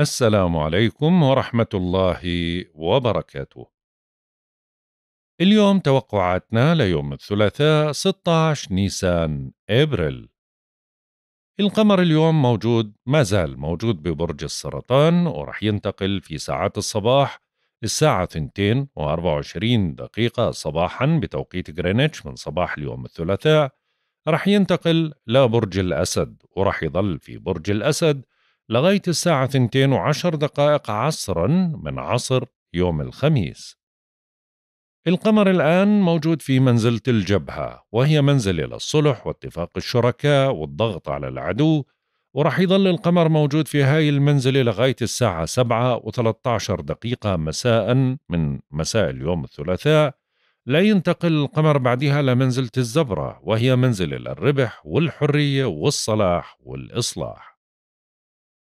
السلام عليكم ورحمة الله وبركاته. اليوم توقعاتنا ليوم الثلاثاء 16 نيسان ابريل. القمر اليوم موجود ما زال موجود ببرج السرطان ورح ينتقل في ساعات الصباح الساعة 2 و24 دقيقة صباحا بتوقيت غرينتش من صباح اليوم الثلاثاء رح ينتقل لبرج الأسد ورح يظل في برج الأسد لغاية الساعة 2 وعشر دقائق عصرا من عصر يوم الخميس القمر الآن موجود في منزلة الجبهة وهي منزله للصلح واتفاق الشركاء والضغط على العدو ورح يظل القمر موجود في هاي المنزلة لغاية الساعة 7 و13 دقيقة مساء من مساء اليوم الثلاثاء لا ينتقل القمر بعدها لمنزلة الزبرة وهي منزله للربح والحرية والصلاح والإصلاح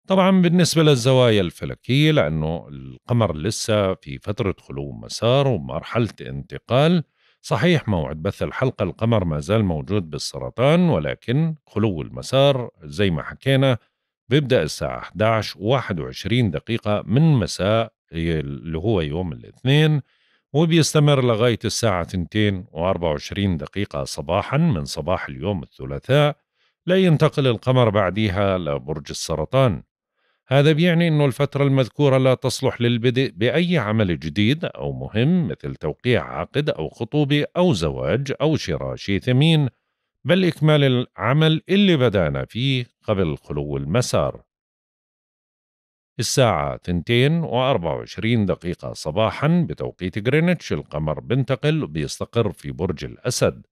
طبعا بالنسبة للزوايا الفلكية لأنه القمر لسه في فترة خلو مسار ومرحلة انتقال صحيح موعد بث الحلقة القمر ما زال موجود بالسرطان ولكن خلو المسار زي ما حكينا بيبدأ الساعة 11 و21 دقيقة من مساء اللي هو يوم الاثنين وبيستمر لغاية الساعة 2 و24 دقيقة صباحا من صباح اليوم الثلاثاء لا ينتقل القمر بعديها لبرج السرطان هذا بيعني أنه الفترة المذكورة لا تصلح للبدء بأي عمل جديد أو مهم مثل توقيع عقد أو خطوبة أو زواج أو شراء شيء ثمين بل إكمال العمل اللي بدأنا فيه قبل خلو المسار الساعة 2 و24 دقيقة صباحا بتوقيت غرينتش القمر بنتقل وبيستقر في برج الأسد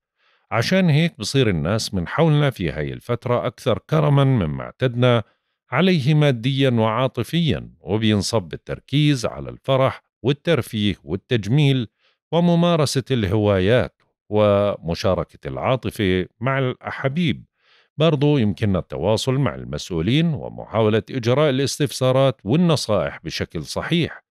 عشان هيك بصير الناس من حولنا في هاي الفترة أكثر كرما مما اعتدنا عليه ماديا وعاطفيا وبينصب التركيز على الفرح والترفيه والتجميل وممارسة الهوايات ومشاركة العاطفة مع الأحبيب برضو يمكننا التواصل مع المسؤولين ومحاولة إجراء الاستفسارات والنصائح بشكل صحيح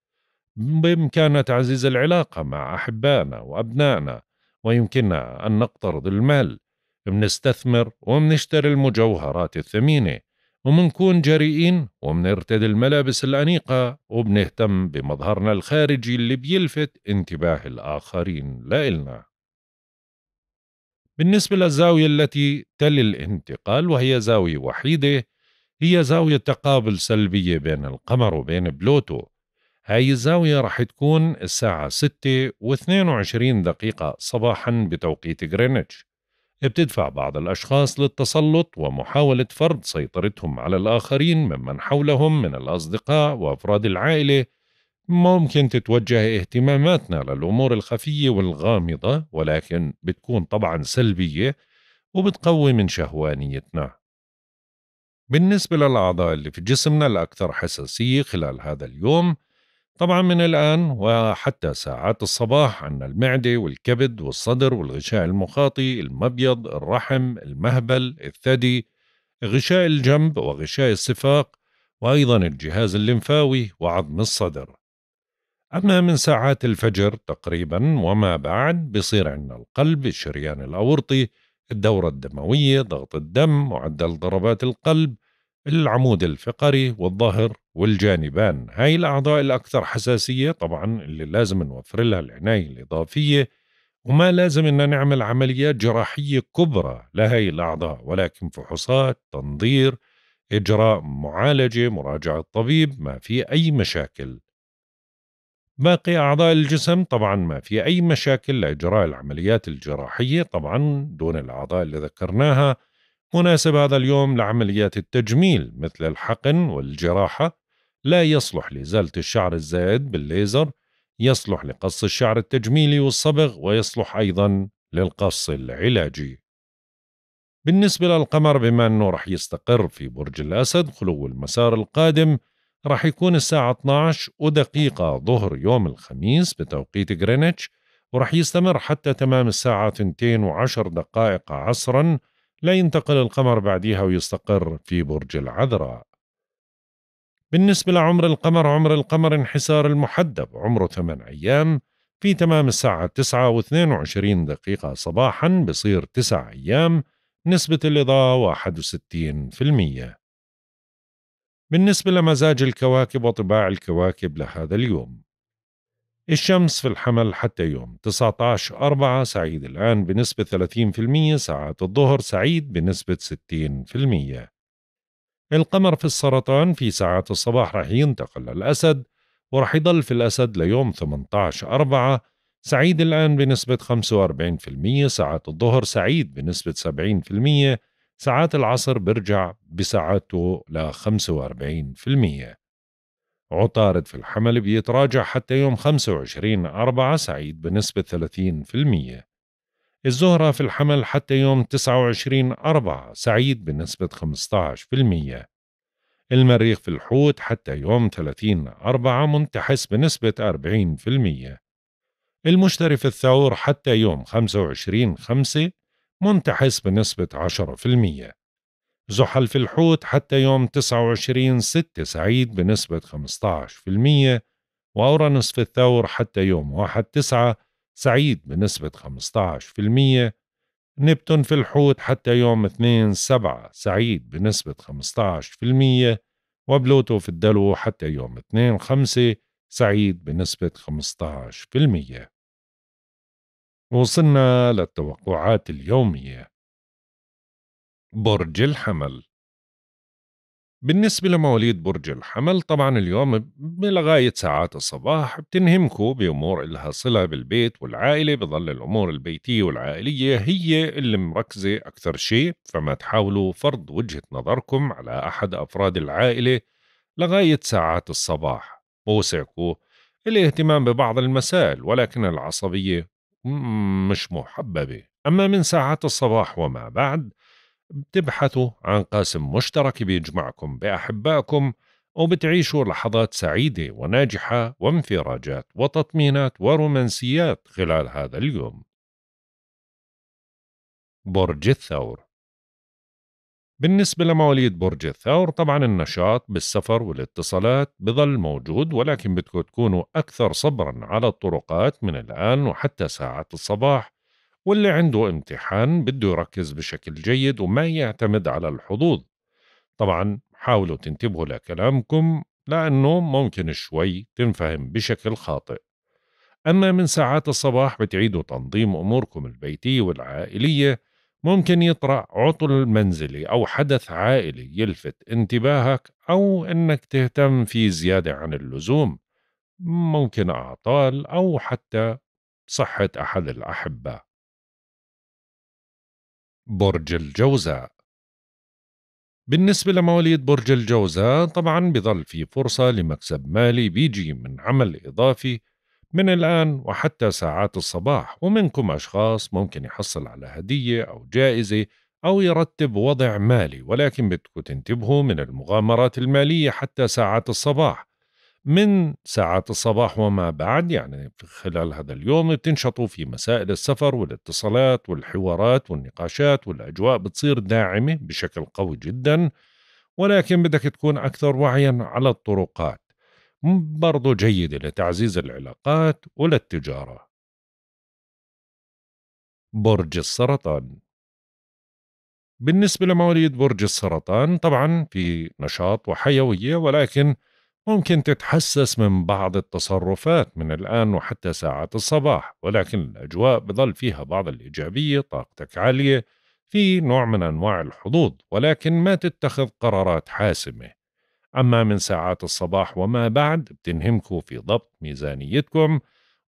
بإمكاننا تعزيز العلاقة مع أحبائنا وأبنائنا ويمكننا أن نقترض المال بنستثمر ومنشتري المجوهرات الثمينة ومنكون جريئين ومنرتدي الملابس الأنيقة وبنهتم بمظهرنا الخارجي اللي بيلفت انتباه الآخرين لإلنا بالنسبة للزاوية التي تلي الانتقال وهي زاوية وحيدة هي زاوية تقابل سلبية بين القمر وبين بلوتو هاي الزاوية رح تكون الساعة 6 و 22 دقيقة صباحا بتوقيت غرينتش بتدفع بعض الأشخاص للتسلط ومحاولة فرض سيطرتهم على الآخرين ممن حولهم من الأصدقاء وأفراد العائلة ممكن تتوجه اهتماماتنا للأمور الخفية والغامضة ولكن بتكون طبعا سلبية وبتقوي من شهوانيتنا بالنسبة للأعضاء اللي في جسمنا الأكثر حساسية خلال هذا اليوم طبعا من الآن وحتى ساعات الصباح عنا المعدة والكبد والصدر والغشاء المخاطي المبيض الرحم المهبل الثدي غشاء الجنب وغشاء الصفاق وأيضا الجهاز الليمفاوي وعظم الصدر أما من ساعات الفجر تقريبا وما بعد بصير عندنا القلب الشريان الأورطي الدورة الدموية ضغط الدم معدل ضربات القلب العمود الفقري والظهر والجانبان هاي الأعضاء الأكثر حساسية طبعا اللي لازم نوفر لها العناية الإضافية وما لازم أن نعمل عمليات جراحية كبرى لهي الأعضاء ولكن فحوصات تنظير إجراء معالجة مراجعة طبيب ما في أي مشاكل باقي أعضاء الجسم طبعا ما في أي مشاكل لإجراء العمليات الجراحية طبعا دون الأعضاء اللي ذكرناها مناسب هذا اليوم لعمليات التجميل مثل الحقن والجراحة لا يصلح لإزالة الشعر الزائد بالليزر يصلح لقص الشعر التجميلي والصبغ ويصلح أيضا للقص العلاجي بالنسبة للقمر بما أنه رح يستقر في برج الأسد خلو المسار القادم رح يكون الساعة 12 ودقيقة ظهر يوم الخميس بتوقيت غرينتش ورح يستمر حتى تمام الساعة 210 دقائق عصرا لا ينتقل القمر بعدها ويستقر في برج العذراء بالنسبة لعمر القمر عمر القمر انحسار المحدب عمره 8 أيام في تمام الساعة 9 و 22 دقيقة صباحا بصير 9 أيام نسبة الإضاءة 61% بالنسبة لمزاج الكواكب وطباع الكواكب لهذا اليوم الشمس في الحمل حتى يوم 19 4 سعيد الآن بنسبة 30% ساعات الظهر سعيد بنسبة 60% القمر في السرطان في ساعات الصباح رح ينتقل للأسد ورح يضل في الأسد ليوم 18 أربعة سعيد الآن بنسبة 45% ساعات الظهر سعيد بنسبة 70% ساعات العصر برجع بساعاته ل 45% عطارد في الحمل بيتراجع حتى يوم 25 أربعة سعيد بنسبة 30% الزهرة في الحمل حتى يوم 29 أربعة سعيد بنسبة 15% المريخ في الحوت حتى يوم 30 أربعة منتحس بنسبة 40% المشتري في الثور حتى يوم 25 5 منتحس بنسبة 10% زحل في الحوت حتى يوم 29 6 سعيد بنسبة 15% وأورانوس في الثور حتى يوم 1 9 سعيد بنسبة 15% نبتون في الحوت حتى يوم 2 7 سعيد بنسبة 15% وبلوتو في الدلو حتى يوم 2 5 سعيد بنسبة 15% وصلنا للتوقعات اليومية برج الحمل بالنسبة لمواليد برج الحمل طبعا اليوم لغاية ساعات الصباح بتنهمكوا بأمور إلها صلة بالبيت والعائلة بظل الأمور البيتية والعائلية هي اللي مركزة أكثر شيء فما تحاولوا فرض وجهة نظركم على أحد أفراد العائلة لغاية ساعات الصباح موسعكوا الاهتمام ببعض المسائل ولكن العصبية مش محببة أما من ساعات الصباح وما بعد بتبحثوا عن قاسم مشترك بيجمعكم بأحبائكم وبتعيشوا لحظات سعيدة وناجحة وانفراجات وتطمينات ورومانسيات خلال هذا اليوم برج الثور بالنسبة لمواليد برج الثور طبعا النشاط بالسفر والاتصالات بظل موجود ولكن بدكم تكونوا أكثر صبرا على الطرقات من الآن وحتى ساعة الصباح واللي عنده امتحان بده يركز بشكل جيد وما يعتمد على الحظوظ طبعا حاولوا تنتبهوا لكلامكم لأنه ممكن شوي تنفهم بشكل خاطئ أما من ساعات الصباح بتعيدوا تنظيم أموركم البيتية والعائلية ممكن يطرأ عطل منزلي أو حدث عائلي يلفت انتباهك أو إنك تهتم فيه زيادة عن اللزوم ممكن أعطال أو حتى صحة أحد الأحبة برج الجوزاء بالنسبة لمواليد برج الجوزاء طبعا بظل في فرصة لمكسب مالي بيجي من عمل إضافي من الآن وحتى ساعات الصباح ومنكم أشخاص ممكن يحصل على هدية أو جائزة أو يرتب وضع مالي ولكن بدكم تنتبهوا من المغامرات المالية حتى ساعات الصباح من ساعات الصباح وما بعد يعني خلال هذا اليوم بتنشطوا في مسائل السفر والاتصالات والحوارات والنقاشات والأجواء بتصير داعمة بشكل قوي جدا ولكن بدك تكون أكثر وعيا على الطرقات برضو جيدة لتعزيز العلاقات وللتجارة برج السرطان بالنسبة لمواليد برج السرطان طبعا في نشاط وحيوية ولكن ممكن تتحسس من بعض التصرفات من الآن وحتى ساعات الصباح ولكن الأجواء بظل فيها بعض الإيجابية طاقتك عالية في نوع من أنواع الحظوظ ولكن ما تتخذ قرارات حاسمة أما من ساعات الصباح وما بعد بتنهمكوا في ضبط ميزانيتكم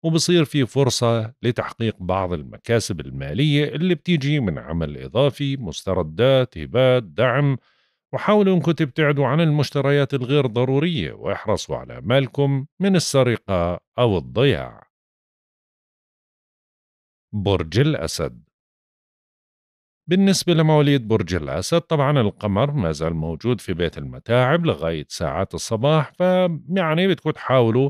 وبصير في فرصة لتحقيق بعض المكاسب المالية اللي بتيجي من عمل إضافي مستردات هبات دعم وحاولوا إنكم تبتعدوا عن المشتريات الغير ضرورية واحرصوا على مالكم من السرقة أو الضياع برج الأسد بالنسبة لمواليد برج الأسد طبعا القمر ما زال موجود في بيت المتاعب لغاية ساعات الصباح فيعني بدكم تحاولوا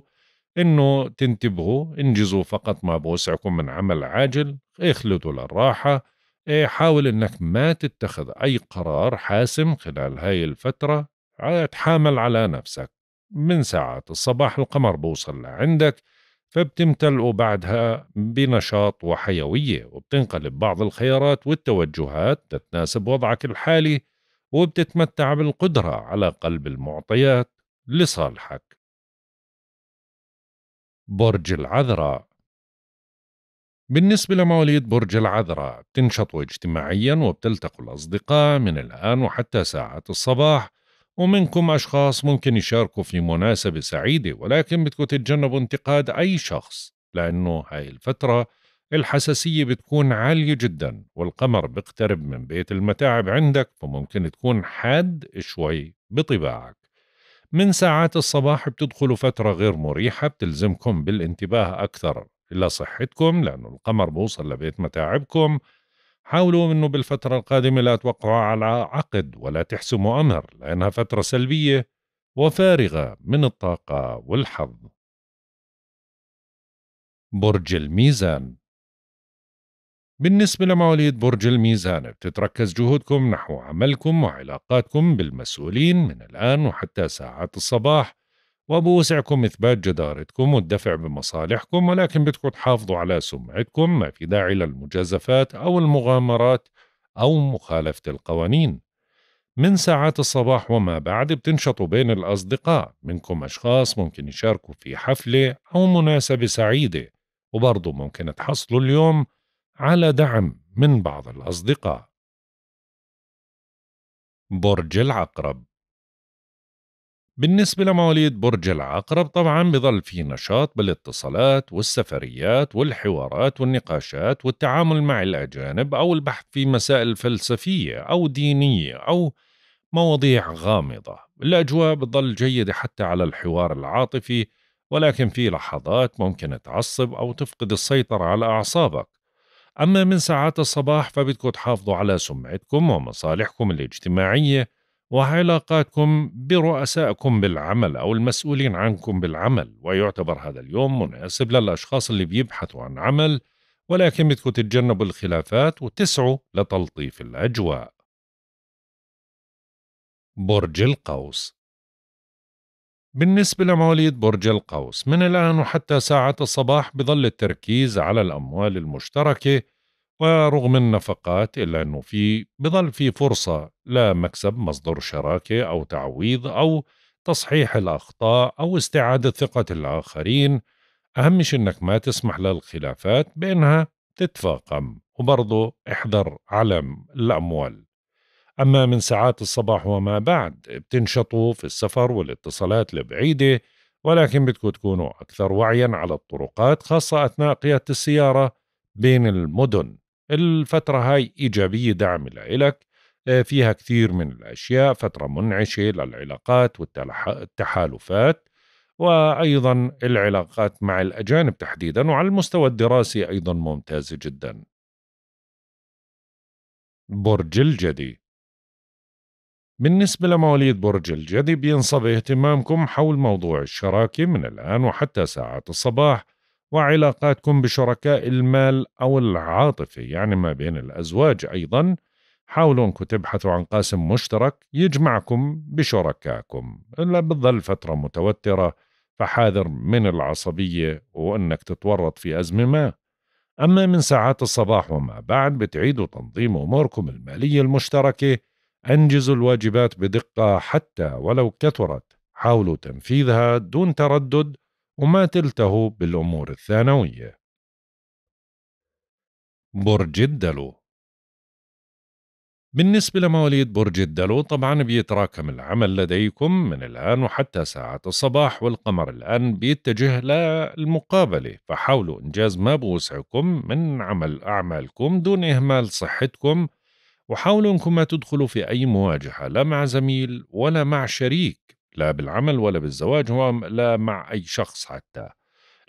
إنه تنتبهوا انجزوا فقط ما بوسعكم من عمل عاجل اخلدوا للراحة إيه، حاول انك ما تتخذ اي قرار حاسم خلال هاي الفتره آه، تحامل على نفسك من ساعات الصباح القمر بوصل لعندك فبتمتلئ بعدها بنشاط وحيوية وبتنقلب بعض الخيارات والتوجهات تتناسب وضعك الحالي وبتتمتع بالقدرة على قلب المعطيات لصالحك برج العذراء بالنسبة لمواليد برج العذراء بتنشطوا اجتماعيا وبتلتقوا الأصدقاء من الآن وحتى ساعة الصباح ومنكم أشخاص ممكن يشاركوا في مناسبة سعيدة ولكن بدكم تتجنبوا انتقاد أي شخص لأنه هاي الفترة الحساسية بتكون عالية جدا والقمر بيقترب من بيت المتاعب عندك فممكن تكون حاد شوي بطباعك من ساعات الصباح بتدخلوا فترة غير مريحة بتلزمكم بالانتباه أكثر لصحتكم لأنه القمر بوصل لبيت متاعبكم حاولوا أنه بالفترة القادمة لا توقعوا على عقد ولا تحسموا أمر لأنها فترة سلبية وفارغة من الطاقة والحظ برج الميزان بالنسبة لمواليد برج الميزان بتتركز جهودكم نحو عملكم وعلاقاتكم بالمسؤولين من الآن وحتى ساعات الصباح وبوسعكم إثبات جدارتكم والدفع بمصالحكم ولكن بدكم تحافظوا على سمعتكم ما في داعي للمجازفات أو المغامرات أو مخالفة القوانين من ساعات الصباح وما بعد بتنشطوا بين الأصدقاء منكم أشخاص ممكن يشاركوا في حفلة أو مناسبة سعيدة وبرضه ممكن تحصلوا اليوم على دعم من بعض الأصدقاء برج العقرب بالنسبة لمواليد برج العقرب طبعا بظل في نشاط بالاتصالات والسفريات والحوارات والنقاشات والتعامل مع الأجانب أو البحث في مسائل فلسفية أو دينية أو مواضيع غامضة الأجواء بتظل جيدة حتى على الحوار العاطفي ولكن في لحظات ممكن تعصب أو تفقد السيطرة على أعصابك أما من ساعات الصباح فبدكم تحافظوا على سمعتكم ومصالحكم الاجتماعية وعلاقاتكم برؤسائكم بالعمل أو المسؤولين عنكم بالعمل ويعتبر هذا اليوم مناسب للأشخاص اللي بيبحثوا عن عمل ولكن بدكم تتجنبوا الخلافات وتسعوا لتلطيف الأجواء برج القوس بالنسبة لمواليد برج القوس من الآن وحتى ساعة الصباح بظل التركيز على الأموال المشتركة ورغم النفقات إلا أنه في بظل في فرصة لا مكسب مصدر شراكة أو تعويض أو تصحيح الأخطاء أو استعادة ثقة الآخرين أهم شيء أنك ما تسمح للخلافات بأنها تتفاقم وبرضه احذر علم الأموال أما من ساعات الصباح وما بعد بتنشطوا في السفر والاتصالات البعيدة ولكن بدكم تكونوا أكثر وعيا على الطرقات خاصة أثناء قيادة السيارة بين المدن الفترة هاي إيجابية دعم لإلك آه، فيها كثير من الأشياء فترة منعشة للعلاقات والتحالفات وأيضا العلاقات مع الأجانب تحديدا وعلى المستوى الدراسي أيضا ممتازة جدا برج الجدي بالنسبة لمواليد برج الجدي بينصب اهتمامكم حول موضوع الشراكة من الآن وحتى ساعات الصباح وعلاقاتكم بشركاء المال أو العاطفة يعني ما بين الأزواج أيضا حاولوا أنكم تبحثوا عن قاسم مشترك يجمعكم بشركائكم إلا بتظل فترة متوترة فحاذر من العصبية وأنك تتورط في أزمة ما أما من ساعات الصباح وما بعد بتعيدوا تنظيم أموركم المالية المشتركة أنجزوا الواجبات بدقة حتى ولو كثرت حاولوا تنفيذها دون تردد وما تلته بالأمور الثانوية برج الدلو بالنسبة لمواليد برج الدلو طبعا بيتراكم العمل لديكم من الآن وحتى ساعات الصباح والقمر الآن بيتجه للمقابلة فحاولوا إنجاز ما بوسعكم من عمل أعمالكم دون إهمال صحتكم وحاولوا أنكم ما تدخلوا في أي مواجهة لا مع زميل ولا مع شريك لا بالعمل ولا بالزواج ولا مع أي شخص حتى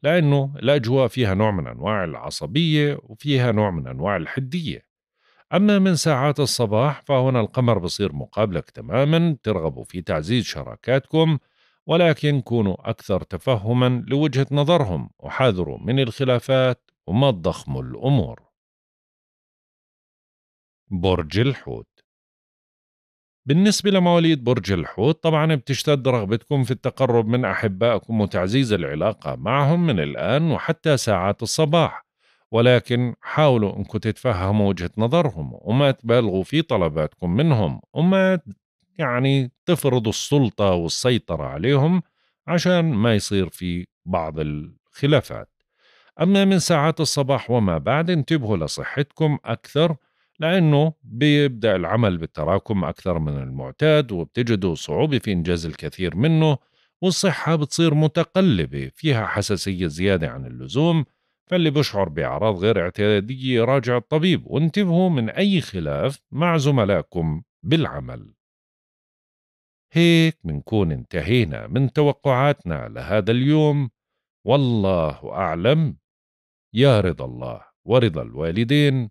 لأنه الأجواء فيها نوع من أنواع العصبية وفيها نوع من أنواع الحدية أما من ساعات الصباح فهنا القمر بصير مقابلك تماما ترغبوا في تعزيز شراكاتكم ولكن كونوا أكثر تفهما لوجهة نظرهم وحاذروا من الخلافات وما تضخموا الأمور برج الحوت بالنسبة لمواليد برج الحوت طبعا بتشتد رغبتكم في التقرب من أحبائكم وتعزيز العلاقة معهم من الآن وحتى ساعات الصباح ولكن حاولوا أنكم تتفهموا وجهة نظرهم وما تبالغوا في طلباتكم منهم وما يعني تفرضوا السلطة والسيطرة عليهم عشان ما يصير في بعض الخلافات أما من ساعات الصباح وما بعد انتبهوا لصحتكم أكثر لأنه بيبدأ العمل بالتراكم أكثر من المعتاد وبتجدوا صعوبة في إنجاز الكثير منه والصحة بتصير متقلبة فيها حساسية زيادة عن اللزوم فاللي بشعر بأعراض غير اعتيادية راجع الطبيب وانتبهوا من أي خلاف مع زملائكم بالعمل هيك منكون انتهينا من توقعاتنا لهذا اليوم والله أعلم يا رضا الله ورضا الوالدين